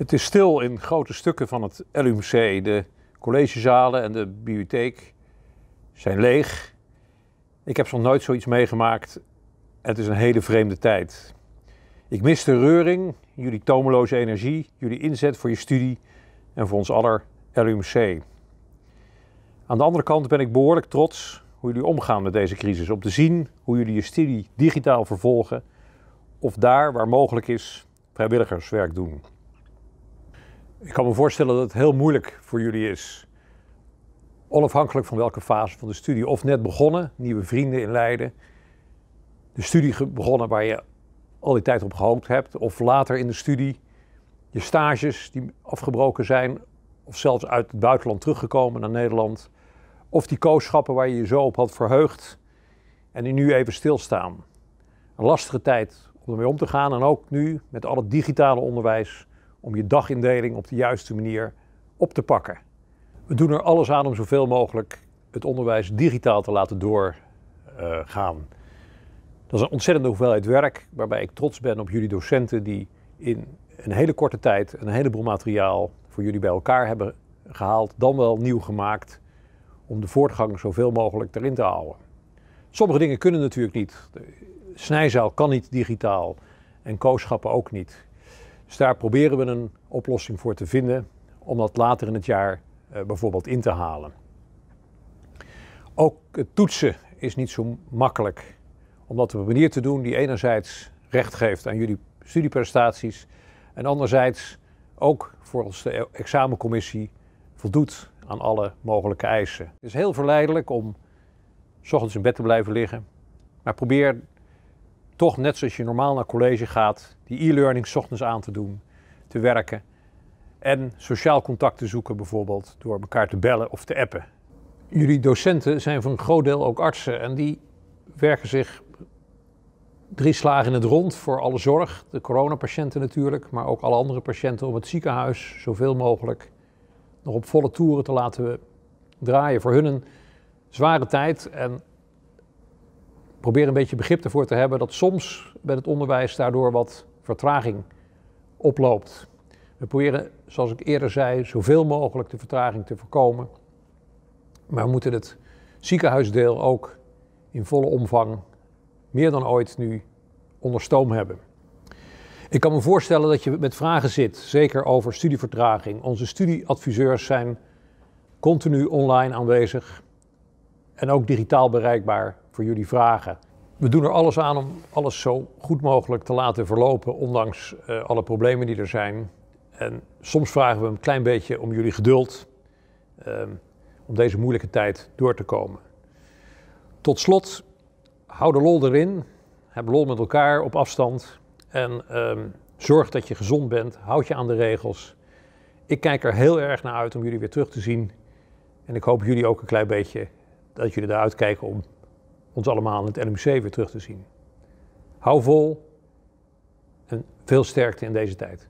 Het is stil in grote stukken van het LUMC. De collegezalen en de bibliotheek zijn leeg. Ik heb nog nooit zoiets meegemaakt. Het is een hele vreemde tijd. Ik mis de reuring, jullie tomeloze energie, jullie inzet voor je studie en voor ons aller LUMC. Aan de andere kant ben ik behoorlijk trots hoe jullie omgaan met deze crisis. Om te zien hoe jullie je studie digitaal vervolgen of daar waar mogelijk is vrijwilligerswerk doen. Ik kan me voorstellen dat het heel moeilijk voor jullie is. Onafhankelijk van welke fase van de studie. Of net begonnen, nieuwe vrienden in Leiden. De studie begonnen waar je al die tijd op gehoopt hebt. Of later in de studie. Je stages die afgebroken zijn. Of zelfs uit het buitenland teruggekomen naar Nederland. Of die kooschappen waar je je zo op had verheugd. En die nu even stilstaan. Een lastige tijd om ermee om te gaan. En ook nu met al het digitale onderwijs om je dagindeling op de juiste manier op te pakken. We doen er alles aan om zoveel mogelijk het onderwijs digitaal te laten doorgaan. Dat is een ontzettende hoeveelheid werk, waarbij ik trots ben op jullie docenten die in een hele korte tijd een heleboel materiaal voor jullie bij elkaar hebben gehaald, dan wel nieuw gemaakt, om de voortgang zoveel mogelijk erin te houden. Sommige dingen kunnen natuurlijk niet. De snijzaal kan niet digitaal en kooschappen ook niet. Dus daar proberen we een oplossing voor te vinden om dat later in het jaar eh, bijvoorbeeld in te halen. Ook het toetsen is niet zo makkelijk, om dat op een manier te doen die enerzijds recht geeft aan jullie studieprestaties en anderzijds ook volgens de examencommissie voldoet aan alle mogelijke eisen. Het is heel verleidelijk om s ochtends in bed te blijven liggen, maar probeer toch net zoals je normaal naar college gaat, die e-learning ochtends aan te doen, te werken en sociaal contact te zoeken, bijvoorbeeld door elkaar te bellen of te appen. Jullie docenten zijn voor een groot deel ook artsen en die werken zich drie slagen in het rond voor alle zorg. De coronapatiënten natuurlijk, maar ook alle andere patiënten om het ziekenhuis, zoveel mogelijk nog op volle toeren te laten draaien. Voor hun een zware tijd en probeer een beetje begrip ervoor te hebben dat soms met het onderwijs daardoor wat vertraging oploopt. We proberen, zoals ik eerder zei, zoveel mogelijk de vertraging te voorkomen. Maar we moeten het ziekenhuisdeel ook in volle omvang, meer dan ooit nu, onder stoom hebben. Ik kan me voorstellen dat je met vragen zit, zeker over studievertraging. Onze studieadviseurs zijn continu online aanwezig en ook digitaal bereikbaar voor jullie vragen. We doen er alles aan om alles zo goed mogelijk te laten verlopen, ondanks eh, alle problemen die er zijn. En soms vragen we een klein beetje om jullie geduld ehm, om deze moeilijke tijd door te komen. Tot slot, hou de lol erin. Heb lol met elkaar op afstand. En ehm, zorg dat je gezond bent. Houd je aan de regels. Ik kijk er heel erg naar uit om jullie weer terug te zien. En ik hoop jullie ook een klein beetje dat jullie eruit kijken om ons allemaal in het NMC weer terug te zien. Hou vol en veel sterkte in deze tijd.